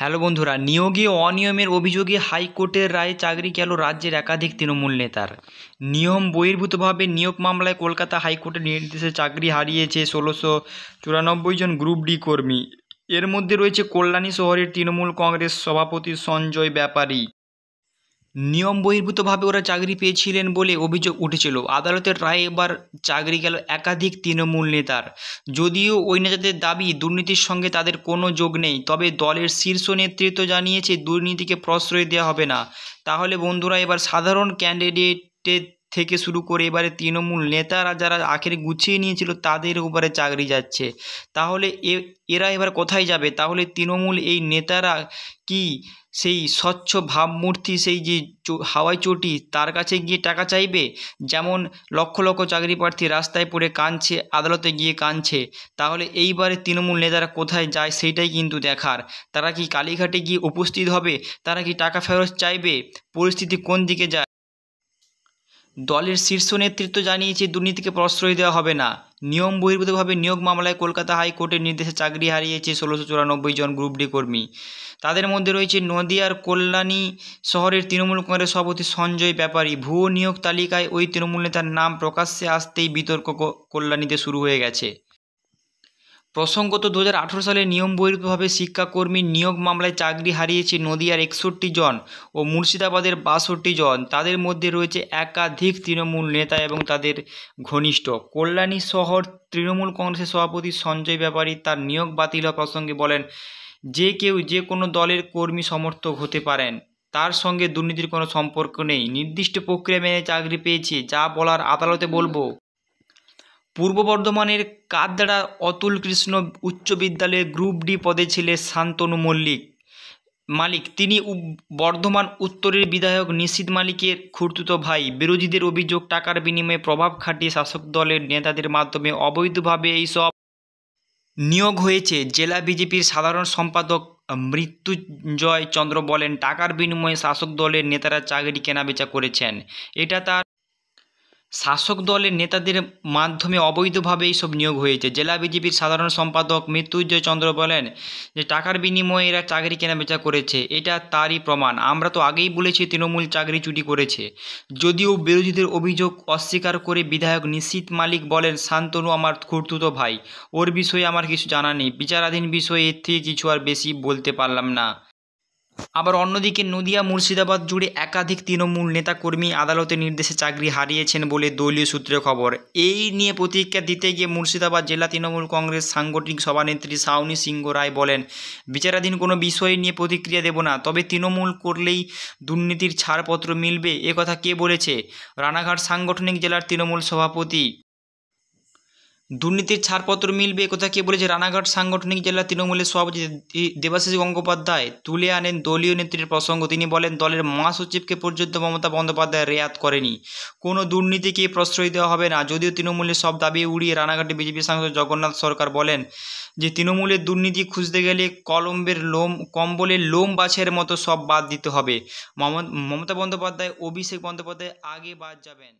hello বন্ধুরা নিয়োগে অনিয়মের অভিযোগে হাইকোর্টের রায়ে চাকরি গেল রাজ্যের একাধিক তৃণমূল নেতার নিয়ম বহির্ভূতভাবে নিয়োগ মামলায় কলকাতা হাইকোর্টের নির্দেশে চাকরি হারিয়েছে ষোলোশো চুরানব্বই জন গ্রুপ ডি কর্মী এর মধ্যে রয়েছে কল্যাণী শহরের তৃণমূল কংগ্রেস সভাপতি সঞ্জয় ব্যাপারী নিয়ম বহির্ভূতভাবে ওরা চাকরি পেয়েছিলেন বলে অভিযোগ উঠেছিল আদালতের রায়ে এবার চাকরি গেল একাধিক তৃণমূল নেতার যদিও ওই নেতাদের দাবি দুর্নীতির সঙ্গে তাদের কোনো যোগ নেই তবে দলের শীর্ষ নেতৃত্ব জানিয়েছে দুর্নীতিকে প্রশ্রয় দেওয়া হবে না তাহলে বন্ধুরা এবার সাধারণ ক্যান্ডিডেটের থেকে শুরু করে এবারে তৃণমূল নেতারা যারা আখের গুছিয়ে নিয়েছিল তাদের উপরে চাকরি যাচ্ছে তাহলে এ এরা এবার কোথায় যাবে তাহলে তৃণমূল এই নেতারা কি সেই স্বচ্ছ ভাবমূর্তি সেই যে হাওয়াই চটি তার কাছে গিয়ে টাকা চাইবে যেমন লক্ষ লক্ষ চাকরি প্রার্থী রাস্তায় পড়ে কাঁদছে আদালতে গিয়ে কাঁদছে তাহলে এইবারে তৃণমূল নেতারা কোথায় যায় সেইটাই কিন্তু দেখার তারা কি কালীঘাটে গিয়ে উপস্থিত হবে তারা কি টাকা ফেরত চাইবে পরিস্থিতি কোন দিকে যায় দলের শীর্ষ নেতৃত্ব জানিয়েছে দুর্নীতিকে প্রশ্রয় দেওয়া হবে না নিয়ম বহির্ভূতভাবে নিয়োগ মামলায় কলকাতা হাইকোর্টের নির্দেশে চাকরি হারিয়েছে ষোলোশো চুরানব্বই জন গ্রুপ ডি কর্মী তাদের মধ্যে রয়েছে নদিয়ার কল্যাণী শহরের তৃণমূল কংগ্রেস সভাপতি সঞ্জয় ব্যাপারী ভুয়ো নিয়োগ তালিকায় ওই তৃণমূল নেতার নাম প্রকাশ্যে আসতেই বিতর্ক কল্যাণীতে শুরু হয়ে গেছে প্রসঙ্গত দু সালে নিয়ম বহির্ভাবে শিক্ষাকর্মী নিয়োগ মামলায় চাকরি হারিয়েছে নদিয়ার একষট্টি জন ও মুর্শিদাবাদের বাষট্টি জন তাদের মধ্যে রয়েছে একাধিক তৃণমূল নেতা এবং তাদের ঘনিষ্ঠ কল্যাণী শহর তৃণমূল কংগ্রেসের সভাপতি সঞ্জয় ব্যাপারী তার নিয়োগ বাতিল হওয়া প্রসঙ্গে বলেন যে কেউ যে কোনো দলের কর্মী সমর্থক হতে পারেন তার সঙ্গে দুর্নীতির কোনো সম্পর্ক নেই নির্দিষ্ট প্রক্রিয়া মেনে চাকরি পেয়েছি যা বলার আদালতে বলবো পূর্ব বর্ধমানের কাদড়া অতুল কৃষ্ণ উচ্চ বিদ্যালয়ে গ্রুপ ডি পদে ছিলেন শান্তনু মল্লিক মালিক তিনি বর্ধমান উত্তরের বিধায়ক নিশীত মালিকের খুর্তুতো ভাই বিরোধীদের অভিযোগ টাকার বিনিময়ে প্রভাব খাটিয়ে শাসক দলের নেতাদের মাধ্যমে অবৈধভাবে এইসব নিয়োগ হয়েছে জেলা বিজেপির সাধারণ সম্পাদক মৃত্যুঞ্জয় চন্দ্র বলেন টাকার বিনিময়ে শাসক দলের নেতারা চাকরি কেনাবেচা করেছেন এটা তার শাসক দলের নেতাদের মাধ্যমে অবৈধভাবে এইসব নিয়োগ হয়েছে জেলা বিজেপির সাধারণ সম্পাদক মৃত্যুঞ্জয় চন্দ্র বলেন যে টাকার বিনিময়ে এরা চাকরি কেনাবেচা করেছে এটা তারই প্রমাণ আমরা তো আগেই বলেছি তৃণমূল চাকরি চুটি করেছে যদিও বিরোধীদের অভিযোগ অস্বীকার করে বিধায়ক নিশ্চিত মালিক বলেন শান্তনু আমার খুর্তুত ভাই ওর বিষয়ে আমার কিছু জানা নেই বিচারাধীন বিষয়ে এর থেকে কিছু আর বেশি বলতে পারলাম না আবার অন্যদিকে নদিয়া মুর্শিদাবাদ জুড়ে একাধিক তৃণমূল নেতাকর্মী আদালতের নির্দেশে চাকরি হারিয়েছেন বলে দলীয় সূত্রে খবর এই নিয়ে প্রতিক্রিয়া দিতে গিয়ে মুর্শিদাবাদ জেলা তৃণমূল কংগ্রেস সাংগঠনিক সভানেত্রী সাউনি সিংহ রায় বলেন বিচারাধীন কোনো বিষয় নিয়ে প্রতিক্রিয়া দেব না তবে তৃণমূল করলেই দুর্নীতির ছাড়পত্র মিলবে কথা কে বলেছে রানাঘাট সাংগঠনিক জেলার তৃণমূল সভাপতি দুর্নীতির ছাড়পত্র মিলবে কথা কে বলেছে রানাঘাট সাংগঠনিক জেলা তৃণমূলের সভাপতি দেবাশিষ গঙ্গোপাধ্যায় তুলে আনেন দলীয় নেত্রীর প্রসঙ্গ তিনি বলেন দলের মহাসচিবকে পর্যন্ত মমতা বন্দ্যোপাধ্যায় রেয়াত করেনি কোনো দুর্নীতিকে প্রশ্রয় দেওয়া হবে না যদিও তৃণমূলের সব দাবি উড়িয়ে রানাঘাটে বিজেপি সাংসদ জগন্নাথ সরকার বলেন যে তৃণমূলের দুর্নীতি খুঁজতে গেলে কলম্বের লোম কম্বলের লোম বাছের মতো সব বাদ দিতে হবে মমতা বন্দ্যোপাধ্যায় অভিষেক বন্দ্যোপাধ্যায় আগে বাদ যাবেন